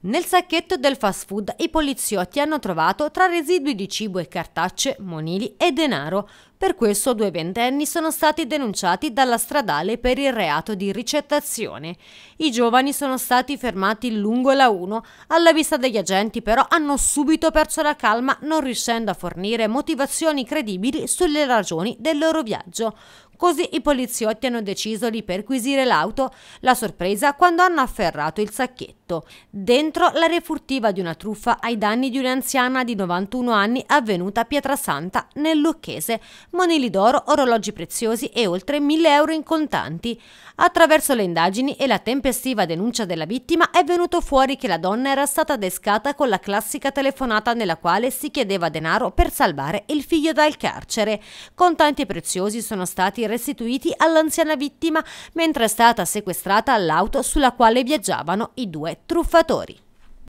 Nel sacchetto del fast food i poliziotti hanno trovato tra residui di cibo e cartacce, monili e denaro, per questo due ventenni sono stati denunciati dalla stradale per il reato di ricettazione. I giovani sono stati fermati lungo la 1, alla vista degli agenti però hanno subito perso la calma non riuscendo a fornire motivazioni credibili sulle ragioni del loro viaggio. Così i poliziotti hanno deciso di perquisire l'auto, la sorpresa quando hanno afferrato il sacchetto. Dentro la refurtiva di una truffa ai danni di un'anziana di 91 anni avvenuta a Pietrasanta, nel Lucchese, monili d'oro, orologi preziosi e oltre 1000 euro in contanti. Attraverso le indagini e la tempestiva denuncia della vittima è venuto fuori che la donna era stata adescata con la classica telefonata nella quale si chiedeva denaro per salvare il figlio dal carcere. Contanti preziosi sono stati restituiti all'anziana vittima mentre è stata sequestrata l'auto sulla quale viaggiavano i due truffatori.